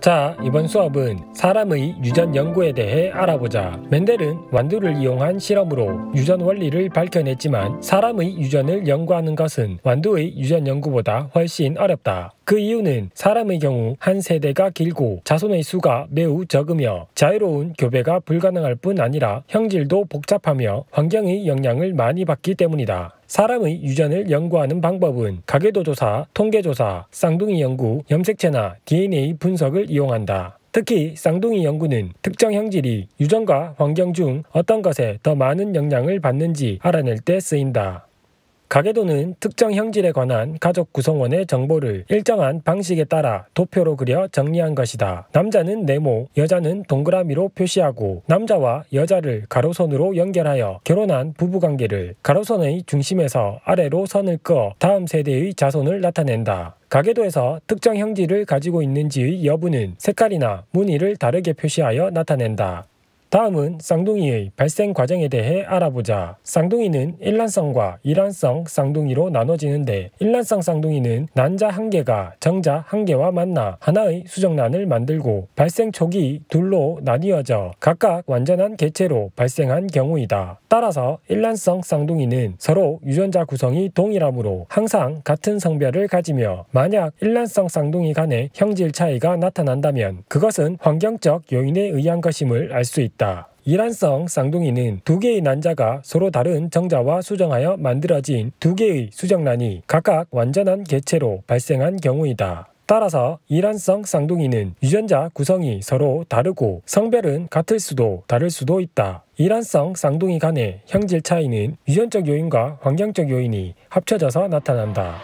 자, 이번 수업은 사람의 유전 연구에 대해 알아보자. 맨델은 완두를 이용한 실험으로 유전 원리를 밝혀냈지만 사람의 유전을 연구하는 것은 완두의 유전 연구보다 훨씬 어렵다. 그 이유는 사람의 경우 한 세대가 길고 자손의 수가 매우 적으며 자유로운 교배가 불가능할 뿐 아니라 형질도 복잡하며 환경의 영향을 많이 받기 때문이다. 사람의 유전을 연구하는 방법은 가계도조사, 통계조사, 쌍둥이 연구, 염색체나 DNA 분석을 이용한다. 특히 쌍둥이 연구는 특정 형질이 유전과 환경 중 어떤 것에 더 많은 영향을 받는지 알아낼 때 쓰인다. 가계도는 특정 형질에 관한 가족 구성원의 정보를 일정한 방식에 따라 도표로 그려 정리한 것이다. 남자는 네모, 여자는 동그라미로 표시하고 남자와 여자를 가로선으로 연결하여 결혼한 부부관계를 가로선의 중심에서 아래로 선을 그어 다음 세대의 자손을 나타낸다. 가계도에서 특정 형질을 가지고 있는지의 여부는 색깔이나 무늬를 다르게 표시하여 나타낸다. 다음은 쌍둥이의 발생 과정에 대해 알아보자. 쌍둥이는 일란성과 이란성 쌍둥이로 나눠지는데 일란성 쌍둥이는 난자 한 개가 정자 한 개와 만나 하나의 수정란을 만들고 발생 초기 둘로 나뉘어져 각각 완전한 개체로 발생한 경우이다. 따라서 일란성 쌍둥이는 서로 유전자 구성이 동일하므로 항상 같은 성별을 가지며 만약 일란성 쌍둥이 간의 형질 차이가 나타난다면 그것은 환경적 요인에 의한 것임을 알 수 있다. 있다. 이란성 쌍둥이는 두 개의 난자가 서로 다른 정자와 수정하여 만들어진 두 개의 수정란이 각각 완전한 개체로 발생한 경우이다. 따라서 이란성 쌍둥이는 유전자 구성이 서로 다르고 성별은 같을 수도 다를 수도 있다. 이란성 쌍둥이 간의 형질 차이는 유전적 요인과 환경적 요인이 합쳐져서 나타난다.